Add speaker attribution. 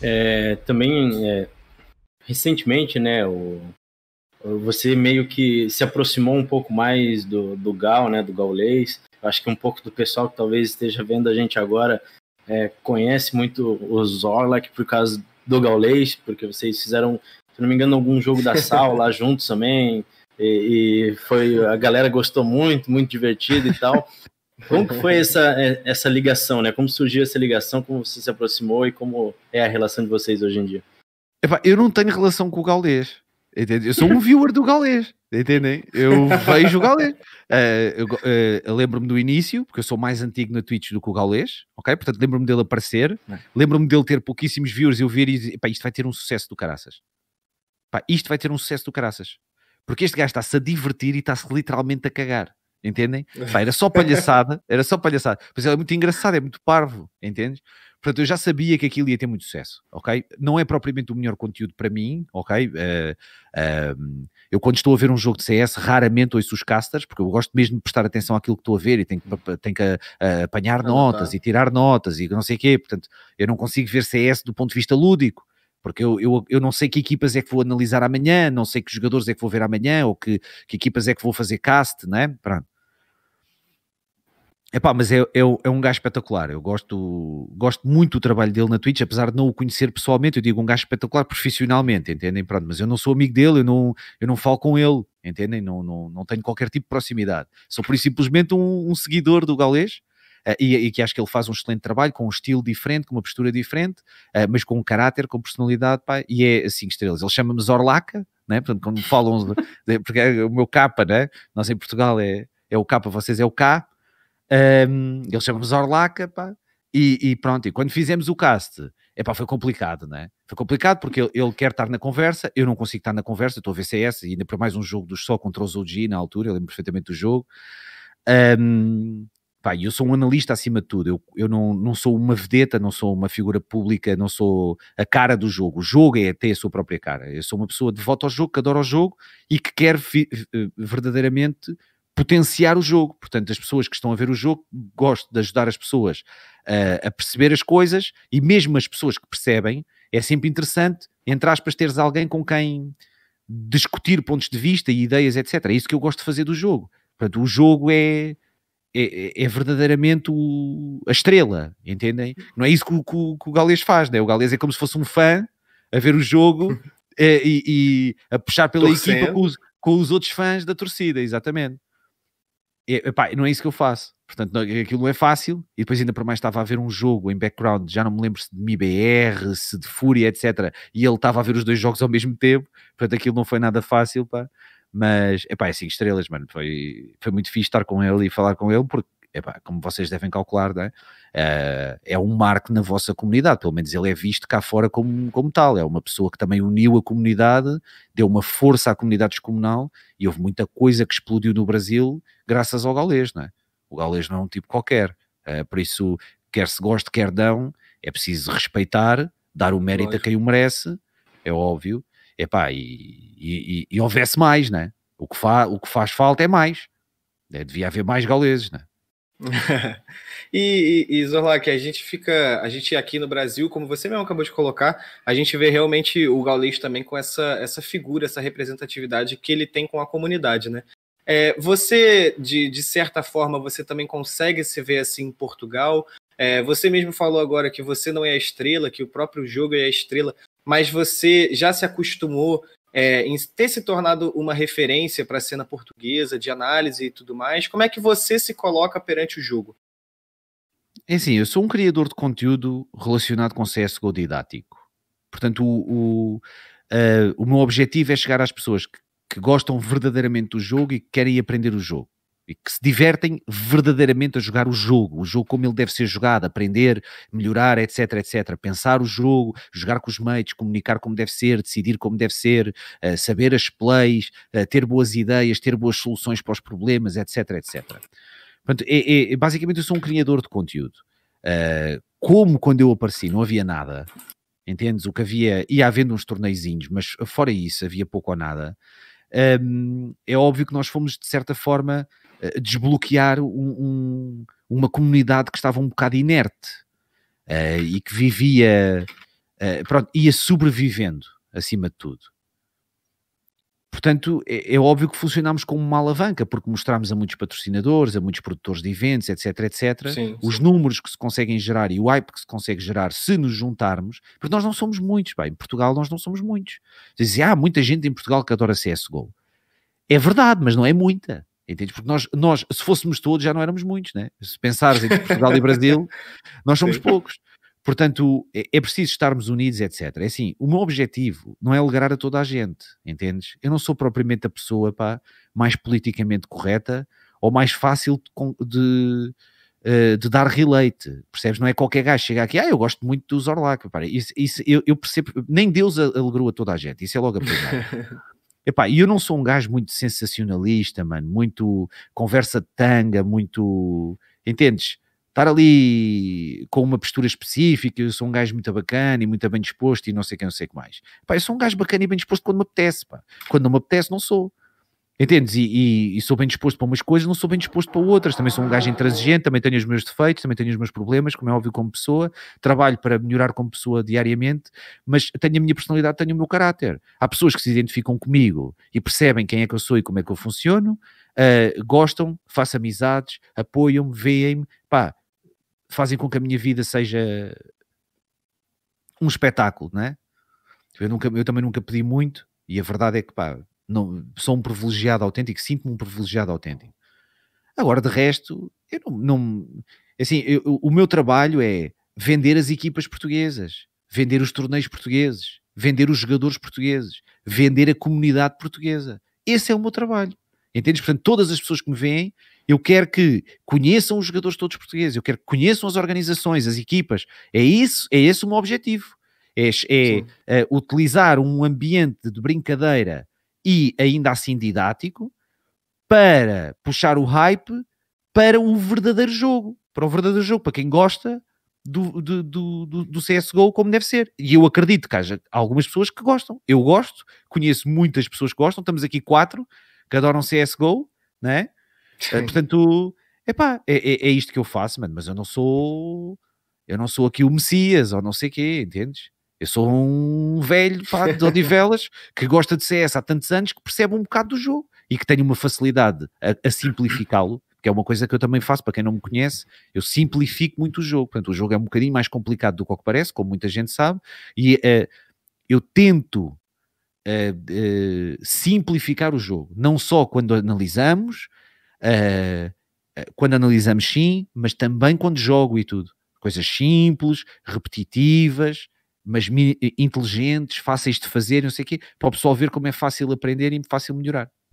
Speaker 1: É, também, é, recentemente, né, o, você meio que se aproximou um pouco mais do, do Gal, né, do gaulês. Acho que um pouco do pessoal que talvez esteja vendo a gente agora é, conhece muito o Zorlak por causa do gaulês, porque vocês fizeram, se não me engano, algum jogo da Sal lá juntos também. E, e, foi a galera gostou muito, muito divertido e tal. Como que foi essa, é, essa ligação, né? Como surgiu essa ligação, como você se aproximou e como é a relação de vocês hoje em dia? Epá, eu não tenho relação com o gaulês. Entende? Eu sou um viewer do galês, entendem? Eu vejo o galês. Uh, uh, lembro-me do início, porque eu sou mais antigo na Twitch do que o galês, ok? Portanto, lembro-me dele aparecer, né. lembro-me dele ter pouquíssimos viewers e eu ver e pá, isto vai ter um sucesso do caraças. isto vai ter um sucesso do caraças. Porque este gajo está-se a divertir e está-se literalmente a cagar entendem? Pá, era só palhaçada, era só palhaçada. Mas é muito engraçado, é muito parvo, entendes? Portanto, eu já sabia que aquilo ia ter muito sucesso, ok? Não é propriamente o melhor conteúdo para mim, ok? Uh, uh, eu quando estou a ver um jogo de CS, raramente ouço os casters, porque eu gosto mesmo de prestar atenção àquilo que estou a ver e tenho que, tenho que uh, apanhar ah, notas tá. e tirar notas e não sei o quê. Portanto, eu não consigo ver CS do ponto de vista lúdico porque eu, eu, eu, não sei que equipas é que vou analisar amanhã, não sei que jogadores é que vou ver amanhã, ou que, que equipas é que vou fazer cast, né? Pronto. Epá, mas é, é, é, um gajo espetacular. Eu gosto, gosto muito do trabalho dele na Twitch, apesar de não o conhecer pessoalmente. Eu digo um gajo espetacular profissionalmente, entendem? Pronto, mas eu não sou amigo dele, eu não, eu não falo com ele, entendem? Não, não, não tenho qualquer tipo de proximidade. Sou por simplesmente um, um seguidor do Gaulês Uh, eh, e, e, que acho que ele faz um excelente trabalho, com um estilo diferente, com uma postura diferente, uh, mas com um caráter, com personalidade, pá, e é cinco estrelas. Ele chama-me Zorlaca, né? portanto, quando falam, porque é o meu capa, né? nós em Portugal é, é o capa, vocês é o K, um, ele chama-se Orlaca, pá. E, e, pronto, e quando fizemos o cast, pá, foi complicado, né? Foi complicado porque ele, ele, quer estar na conversa, eu não consigo estar na conversa, estou a VCS, e ainda por mais um jogo dos só contra os OG na altura, eu lembro perfeitamente do jogo. Um, pá, eu sou um analista acima de tudo, eu, eu não, não sou uma vedeta, não sou uma figura pública, não sou a cara do jogo. O jogo é ter a sua própria cara. Eu sou uma pessoa devota ao jogo, que adora o jogo e que quer verdadeiramente potenciar o jogo. Portanto, as pessoas que estão a ver o jogo, gosto de ajudar as pessoas a, a perceber as coisas e mesmo as pessoas que percebem, é sempre interessante, entre aspas, teres alguém com quem discutir pontos de vista e ideias, etc. É isso que eu gosto de fazer do jogo. Portanto, o jogo é, é, é, é verdadeiramente o, a estrela, entendem? Não é isso que, que, que o galês faz, né? O galês é como se fosse um fã a ver o jogo eh, e, e, a puxar pela Torcendo. equipa com os, com os, outros fãs da torcida, exatamente é, epá, não é isso que eu faço. Portanto, não, aquilo não é fácil. E depois, ainda por mais, estava a ver um jogo em background, já não me lembro se de MIBR, se de Fúria, etc. E ele estava a ver os dois jogos ao mesmo tempo. Portanto, aquilo não foi nada fácil, pá. Mas, epá, é 5 estrelas, mano. Foi, foi muito fixe estar com ele e falar com ele, porque epá, como vocês devem calcular, é? Uh, é um marco na vossa comunidade, pelo menos ele é visto cá fora como, como tal. É uma pessoa que também uniu a comunidade, deu uma força à comunidade descomunal e houve muita coisa que explodiu no Brasil graças ao Gaulês, não é? O Gaulês não é um tipo qualquer, uh, por isso, quer se goste, quer não, é preciso respeitar, dar o mérito a quem o merece, é óbvio, epá, e, e, e, e houvesse mais, né? O que, fa, o que faz falta é mais. É, devia haver mais gauleses, né? e, e, e Zorlac, a gente fica, a gente aqui no Brasil, como você mesmo acabou de colocar, a gente vê realmente o gaulês também com essa, essa figura, essa representatividade que ele tem com a comunidade, né? É, você, de, de certa forma, você também consegue se ver assim em Portugal? É, você mesmo falou agora que você não é a estrela, que o próprio jogo é a estrela, mas você já se acostumou é, em ter se tornado uma referência para a cena portuguesa, de análise e tudo mais, como é que você se coloca perante o jogo? É assim, eu sou um criador de conteúdo relacionado com CSGO didático. Portanto, o, o, uh, o meu objetivo é chegar às pessoas que, que gostam verdadeiramente do jogo e que querem aprender o jogo e que se divertem verdadeiramente a jogar o jogo, o jogo como ele deve ser jogado, aprender, melhorar, etc, etc, pensar o jogo, jogar com os mates, comunicar como deve ser, decidir como deve ser, uh, saber as plays, uh, ter boas ideias, ter boas soluções para os problemas, etc, etc. Portanto, é, é, é, basicamente eu sou um criador de conteúdo. Uh, como quando eu apareci não havia nada, entendes? O que havia, ia havendo uns torneizinhos, mas fora isso havia pouco ou nada um, é óbvio que nós fomos, de certa forma, eh, desbloquear um, um, uma comunidade que estava um bocado inerte uh, e que vivia, uh, pronto, ia sobrevivendo, acima de tudo. Portanto, é, é óbvio que funcionámos como uma alavanca, porque mostramos a muitos patrocinadores, a muitos produtores de eventos, etc, etc, sim, os sim. números que se conseguem gerar e o hype que se consegue gerar se nos juntarmos, porque nós não somos muitos, bem, em Portugal nós não somos muitos. Dizem, há ah, muita gente em Portugal que adora CSGO. É verdade, mas não é muita. Entendes? Porque nós, nós, se fôssemos todos, já não éramos muitos, né? Se pensares entre Portugal e Brasil, nós somos Sim. poucos. Portanto, é, é preciso estarmos unidos, etc. É assim, o meu objetivo não é alegrar a toda a gente, entendes? Eu não sou propriamente a pessoa pá, mais politicamente correta ou mais fácil de, de, eh, de dar relate, percebes? Não é qualquer gajo chegar aqui, ah, eu gosto muito dos Orlac, pá, isso, isso eu, eu, percebo, nem Deus alegrou a toda a gente, isso é logo a primeira. e eu não sou um gajo muito sensacionalista, mano, muito conversa de tanga, muito, entendes? estar ali com uma postura específica, eu sou um gajo muito bacana e muito bem disposto e não sei quem, não sei o que mais. Pá, eu sou um gajo bacana e bem disposto quando me apetece, pá. Quando não me apetece, não sou. Entendes? E, e, e, sou bem disposto para umas coisas, não sou bem disposto para outras. Também sou um gajo intransigente, também tenho os meus defeitos, também tenho os meus problemas, como é óbvio, como pessoa. Trabalho para melhorar como pessoa diariamente, mas tenho a minha personalidade, tenho o meu caráter. Há pessoas que se identificam comigo e percebem quem é que eu sou e como é que eu funciono, uh, gostam, faço amizades, apoiam-me, veem-me. Pá, fazem com que a minha vida seja um espetáculo, não é? Tipo, eu, nunca, eu também nunca pedi muito e a verdade é que, pá, não, sou um privilegiado autêntico, sinto-me um privilegiado autêntico. Agora, de resto, eu não... não assim, eu, o meu trabalho é vender as equipas portuguesas, vender os torneios portugueses, vender os jogadores portugueses, vender a comunidade portuguesa. Esse é o meu trabalho. Entendes? Portanto, todas as pessoas que me veem, eu quero que conheçam os jogadores todos portugueses, eu quero que conheçam as organizações, as equipas. É isso, é esse o meu objetivo. É, é uh, utilizar um ambiente de brincadeira e ainda assim didático para puxar o hype para o verdadeiro jogo, para o verdadeiro jogo, para quem gosta do, do, do, do CSGO como deve ser. E eu acredito que haja algumas pessoas que gostam. Eu gosto, conheço muitas pessoas que gostam, estamos aqui quatro que adoram CSGO, né? Sim. Eh, portanto, epá, é, é, é isto que eu faço, mano, mas eu não sou eu não sou aqui o Messias ou não sei quê, entendes? Eu sou um velho pá, de Odivelas que gosta de CS há tantos anos que percebe um bocado do jogo e que tenho uma facilidade a, a simplificá-lo, que é uma coisa que eu também faço para quem não me conhece. Eu simplifico muito o jogo, portanto, o jogo é um bocadinho mais complicado do que o que parece, como muita gente sabe, e uh, eu tento uh, uh, simplificar o jogo, não só quando analisamos, quando analisamos sim, mas também quando jogo e tudo. Coisas simples, repetitivas, mas eh, inteligentes, fáceis de fazer, não sei o quê, para o pessoal ver como é fácil aprender e fácil melhorar.